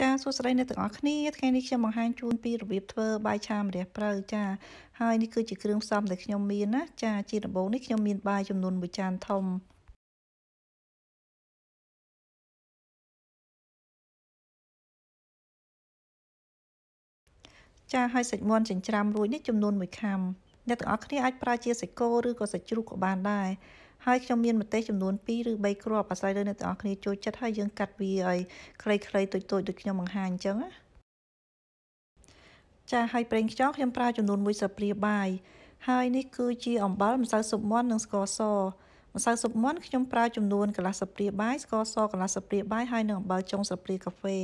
ចាសួស្តីអ្នកទាំងអស់គ្នាថ្ងៃនេះខ្ញុំបង្ហាញជូនពីរបៀបធ្វើបាយឆាម្រះព្រៅចាហើយនេះគឺជាគ្រឿងផ្សំដែលខ្ញុំមានណាចាជាដំបូងនេះខ្ញុំមានបាយចំនួន1ចានធំចាហើយសាច់មាន់ចិញ្ច្រាំរួចនេះចំនួន1ខាំអ្នកទាំងអស់គ្នាអាចប្រើជាសាច់គោឬក៏សាច់ជ្រូកក៏បានដែរហើយខ្ញុំមានម្ទេសចំនួន2ឬ3គ្រាប់អាស្រ័យលើអ្នកទាំងអស់គ្នាចូលចិត្តហើយយើងកាត់វាឲ្យខ្លីៗតូចៗដូចខ្ញុំបង្ហាញអញ្ចឹងណាចាហើយប្រេងខ្យងខ្ញុំប្រើចំនួន1ស្លាបព្រាបាយហើយនេះគឺជាអំបិលម្សៅស៊ុបមាន់និងស្ករសម្សៅស៊ុបមាន់ខ្ញុំប្រើចំនួនកន្លះស្លាបព្រាបាយស្ករសកន្លះស្លាបព្រាបាយហើយនិងអំបិលចុងស្លាបព្រាកាហ្វេ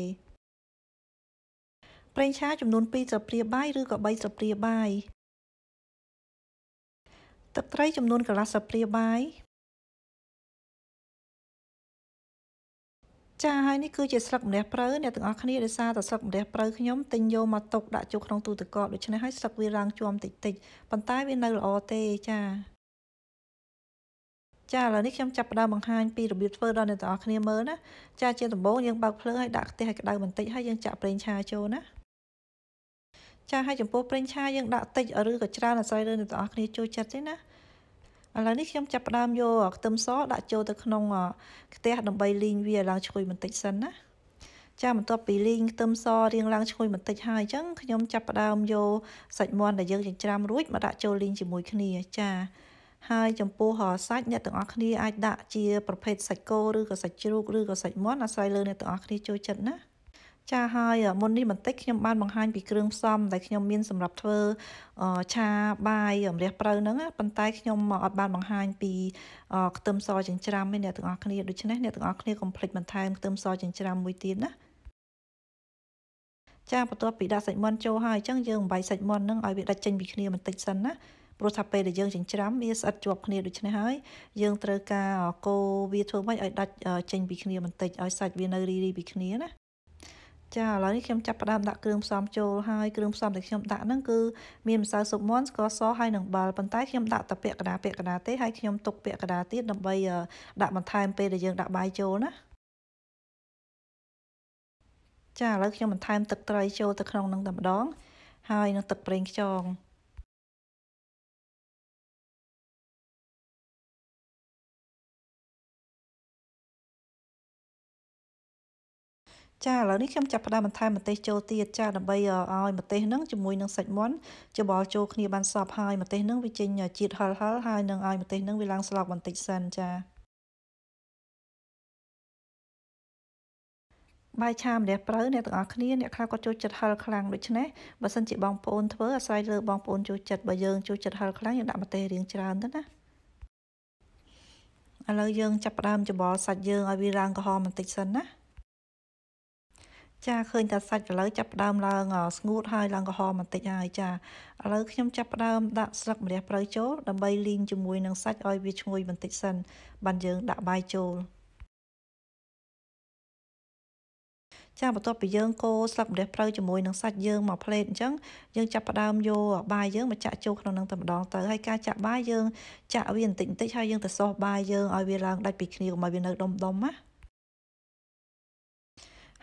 ប្រេងឆាចំនួន2ស្លាបព្រាបាយឬក៏3ស្លាបព្រាបាយទឹកត្រីចំនួនកន្លះស្លាបព្រាបាយចាហើយនេះគឺជាស្លឹកម្រះព្រៅអ្នកទាំងអស់គ្នាដោយសារតែស្លឹកម្រះព្រៅខ្ញុំ ទិញយកមកទុកដាក់ជូរក្នុងទូទឹកកកដូច្នេះហើយស្លឹកវារាងជាំតិចតិចប៉ុន្តែវានៅល្អទេចាចាឥឡូវនេះខ្ញុំចាប់ផ្ដើមបង្ហាញពីរបៀបធ្វើដល់អ្នកទាំងអស់គ្នាមើលណាចាជាដំបូងយើងបើកភ្លើងហើយដាក់ខ្ទះឲ្យក្តៅបន្តិចហើយយើងចាក់ប្រេងឆាចូលណាចាហើយចំពោះប្រេងឆាយើងដាក់តិចឬក៏ច្រើនអាស្រ័យលើអ្នកទាំងអស់គ្នាចូលចិត្តទេណាឥឡូវនេះខ្ញុំចាប់ផ្ដើមយកខ្ទឹមសដាក់ចូលទៅក្នុងខ្ទះដើម្បីលីងវាឡើងឈ្ងុយបន្តិចសិនណាចាបន្ទាប់ពីលីងខ្ទឹមសរៀងឡើងឈ្ងុយបន្តិចហើយអញ្ចឹងខ្ញុំចាប់ផ្ដើមយកសាច់មាន់ដែលយើងចិញ្ច្រាំរួចមកដាក់ចូលលីងជាមួយគ្នាចាហើយចំពោះសាច់អ្នកទាំងអស់គ្នាអាចដាក់ជាប្រភេទសាច់គោឬក៏សាច់ជ្រូកឬក៏សាច់មាន់អាស្រ័យលើអ្នកទាំងអស់គ្នាចូលចិត្តណាចាហើយមុននេះបន្តិចខ្ញុំបាន បង្ហាញ ពីគ្រឿងផ្សំដែលខ្ញុំមានសម្រាប់ធ្វើឆាបាយរំលះប្រៅហ្នឹងប៉ុន្តែខ្ញុំអត់បានបង្ហាញពីខ្ទឹមសចិញ្ច្រាំទេអ្នកទាំងអស់គ្នាដូច្នេះអ្នកទាំងអស់គ្នាកុំភ្លេចបន្ថែមខ្ទឹមសចិញ្ច្រាំមួយទៀតណាចាបន្ទាប់ពីដាក់សាច់មាន់ចូលហើយអញ្ចឹងយើងបំបីសាច់មាន់ហ្នឹងឲ្យវាដាច់ចេញពីគ្នាបន្តិចសិនណាព្រោះថាពេលដែលយើងចិញ្ច្រាំវាស្អិតជាប់គ្នាដូច្នេះហើយយើងត្រូវការកូរវាធ្វើម៉េចឲ្យដាច់ចេញពីគ្នាបន្តិចឲ្យសាច់វានៅរីរីពីគ្នាណាចាឥឡូវនេះខ្ញុំចាប់ផ្ដើមដាក់គ្រឿងផ្សំចូលហើយគ្រឿងផ្សំដែលខ្ញុំដាក់ហ្នឹងគឺមានម្សៅស៊ុបមាន់ស្ករសហើយនិងបាល់ប៉ុន្តែ ខ្ញុំដាក់តែពាក់កណ្ដាលពាក់កណ្ដាលទេហើយខ្ញុំទុកពាក់កណ្ដាលទៀតដើម្បីដាក់បន្ថែមពេលដែលយើងដាក់បាយចូលណាចាឥឡូវខ្ញុំបន្ថែមទឹកត្រីចូលទៅក្នុងនឹងតែម្ដងហើយនឹងទឹកប្រេងខ្យងចាឥឡូវនេះខ្ញុំចាប់ផ្ដើមបន្ថែមម្ទេសចូលទៀតចាដើម្បីឲ្យម្ទេសហ្នឹងជាមួយនឹងសាច់មាន់ច្បល់ចូលគ្នាបានសព្វហើយម្ទេសហ្នឹងវាចេញជាតិហឹរហឹរហើយនឹងឲ្យម្ទេសហ្នឹងវាឡើងស្លោកបន្តិចសិនចាបាយឆាម្រះព្រៅអ្នកទាំងអស់គ្នាអ្នកខ្លះគាត់ចូលចិត្តហឹរខ្លាំងដូច្នេះបើសិនជាបងប្អូនធ្វើអាស្រ័យលើបងប្អូនចូលចិត្តបើយើងចូលចិត្តហឹរខ្លាំងយើងដាក់ម្ទេសរៀងច្រើនទៅណាឥឡូវយើងចាប់ផ្ដើមច្បល់សាច់យើងឲ្យវាឡើងក្រហមបន្តិចសិនណាចាឃើញតែសាច់ឥឡូវចាប់ផ្ដើមឡើងស្ងួតហើយឡើងក្រហមបន្តិចហើយចាឥឡូវខ្ញុំចាប់ផ្ដើមដាក់ស្លឹកម្រះព្រៅចូលដើម្បីលីងជាមួយនឹងសាច់ឲ្យវាឈ្ងុយបន្តិចសិនបានយើងដាក់បាយចូលចាបន្ទាប់ពីយើងកូរស្លឹកម្រះព្រៅជាមួយនឹងសាច់យើងមកផ្លេតអញ្ចឹងយើងចាប់ផ្ដើមយកបាយយើងមកចាក់ចូលក្នុងនឹងតែម្ដងទៅហើយការចាក់បាយយើងចាក់វាបន្តិចបន្តិចហើយយើងទៅសោះបាយយើងឲ្យវាឡើងដាច់ពីគ្នាកុំឲ្យវានៅដុំដុំណា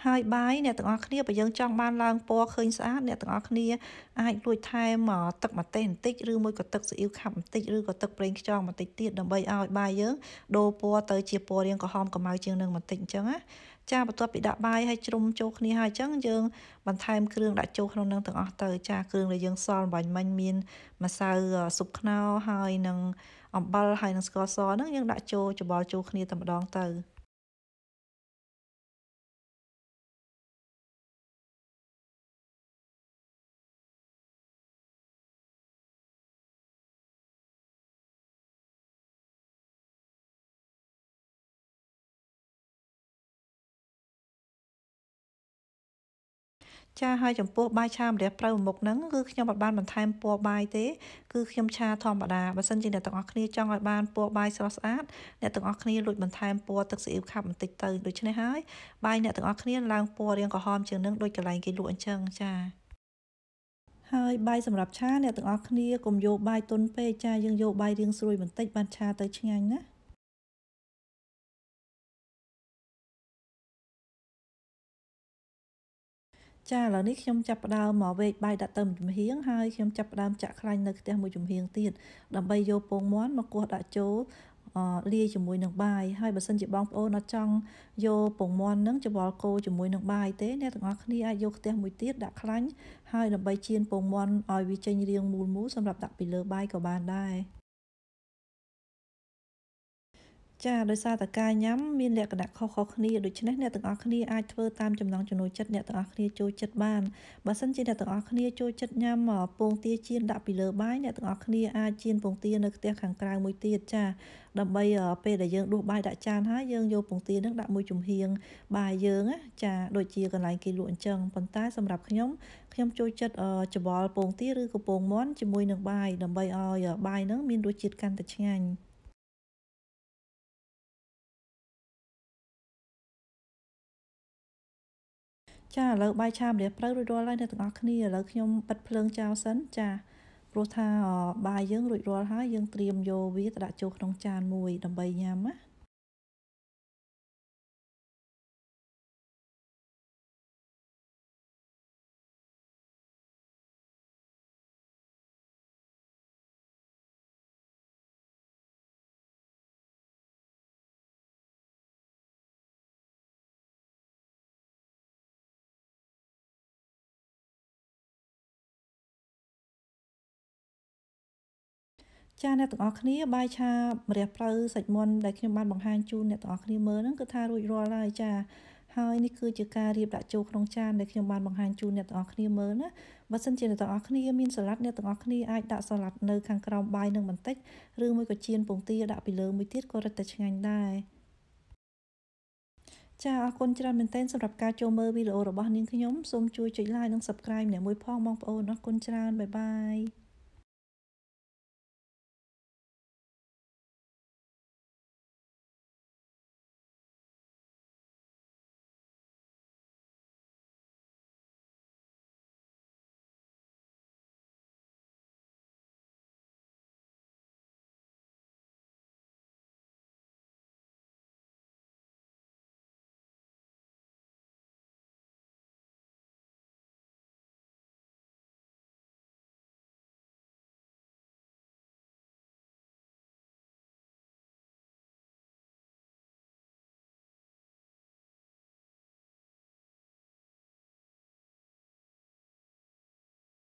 ហើយបាយអ្នកទាំងអស់គ្នាបើយើងចង់បានឡើងពណ៌ឃើញស្អាតអ្នកទាំងអស់គ្នាអាចលួចថែមទឹកម្ទេសបន្តិចឬមួយក៏ទឹកស៊ីអ៊ីវខាប់បន្តិចឬក៏ទឹកប្រេងខ្យងបន្តិចទៀតដើម្បីឲ្យបាយយើងដូរពណ៌ទៅជាពណ៌រាងក្រហមកម្មៅជាងនឹងបន្តិចអញ្ចឹងណាចាបន្ទាប់ពីដាក់បាយហើយជ្រុំចូលគ្នាហើយអញ្ចឹងយើងបន្ថែមគ្រឿងដាក់ចូលក្នុងនឹងទាំងអស់ទៅចា គ្រឿងដែលយើងសល់បាញ់មិញមានម្សៅស៊ុបខ្នុរហើយនឹងអំបិលហើយនឹងស្ករសហ្នឹងយើងដាក់ចូលច្បល់ចូលគ្នាតែម្ដងទៅចាហើយចំពោះបាយឆាម្រះប្រៅមុខហ្នឹងគឺខ្ញុំអត់បានបន្ថែមពណ៌បាយទេគឺខ្ញុំឆាធម្មតាបើសិនជាអ្នកទាំងអស់គ្នាចង់ឲ្យបានពណ៌បាយស្រស់ស្អាតអ្នកទាំងអស់គ្នាលួចបន្ថែមពណ៌ទឹកស៊ីអ៊ីវខាប់បន្តិចទៅដូច្នេះហើយបាយអ្នកទាំងអស់គ្នាឡើងពណ៌រៀងក្រហមជាងនឹងដូចកន្លែងគេលក់អញ្ចឹងចាហើយបាយសម្រាប់ឆាអ្នកទាំងអស់គ្នាកុំយកបាយទុនពេកចាយើងយកបាយរៀងស្រួយបន្តិចបានឆាទៅឆ្ងាញ់ណាចាឥឡូវនេះខ្ញុំចាប់ផ្ដើមមកវេកបាយដាក់ទៅចំហៀងហើយខ្ញុំចាប់ផ្ដើមចាក់ខ្លាញ់នៅខ្ទះមួយចំហៀងទៀតដើម្បីយកពងមាន់មកគោះដាក់ចូលអលាយជាមួយនឹងបាយហើយបើសិនជាបងប្អូនអត់ចង់យកពងមាន់នឹងច្បល់គោជាមួយនឹងបាយទេអ្នកទាំងអស់គ្នាអាចយកខ្ទះមួយទៀតដាក់ខ្លាញ់ហើយដើម្បីចៀនពងមាន់ឲ្យវាចេញរាងមូលមូលសម្រាប់ដាក់ពីលើបាយក៏បានដែរចាដោយសារតែការញ៉ាំមានលក្ខណៈខុសៗគ្នាដូច្នេះអ្នកទាំងអស់គ្នាអាចធ្វើតាមចំណង់ចំណូលចិត្តអ្នកទាំងអស់គ្នាចូលចិត្តបានបើសិនជាអ្នកទាំងអស់គ្នាចូលចិត្តញ៉ាំពងទាចៀនដាក់ពីលើបាយអ្នកទាំងអស់គ្នាអាចចៀនពងទានៅផ្ទះខាងក្រៅមួយទៀតចាដើម្បីពេលដែលយើងដួសបាយដាក់ចានហើយយើងយកពងទានឹងដាក់មួយចំហៀងបាយយើង ចាដូចជាកន្លែងគេលក់អញ្ចឹងប៉ុន្តែសម្រាប់ខ្ញុំ ខ្ញុំចូលចិត្តច្បល់ពងទាឬក៏ពងមាន់ជាមួយនឹងបាយដើម្បីឲ្យបាយនឹងមានរសជាតិកាន់តែឆ្ងាញ់ចាឥឡូវបាយឆាម្រះព្រៅរួចរាល់ហើយអ្នកទាំងអស់គ្នាឥឡូវខ្ញុំបិទភ្លើងចោលសិនចាព្រោះថាបាយយើងរួចរាល់ហើយយើងត្រៀមយកវាទៅដាក់ចូលក្នុងចានមួយដើម្បីញ៉ាំណាចាអ្នកទាំងអស់គ្នាបាយឆាម្រះប្រៅសាច់មាន់ដែលខ្ញុំបានបង្ហាញជូនអ្នកទាំងអស់គ្នាមើលហ្នឹងគឺថារួចរាល់ហើយចាហើយនេះគឺជាការរៀបដាក់ចូលក្នុងចានដែលខ្ញុំបានបង្ហាញជូនអ្នកទាំងអស់គ្នាមើលណាបើសិនជាអ្នកទាំងអស់គ្នាមានសាឡាត់អ្នកទាំងអស់គ្នាអាចដាក់សាឡាត់នៅខាងក្រោមបាយនឹងបន្តិចឬមួយក៏ចៀនពងទាដាក់ពីលើមួយទៀតក៏រឹតតែឆ្ងាញ់ដែរចាអរគុណច្រើនមែនទែនសម្រាប់ការចូលមើលវីដេអូរបស់នាងខ្ញុំសូមជួយចុច like និង subscribe អ្នកមួយផងបងប្អូនអរគុណច្រើនបាយបាយ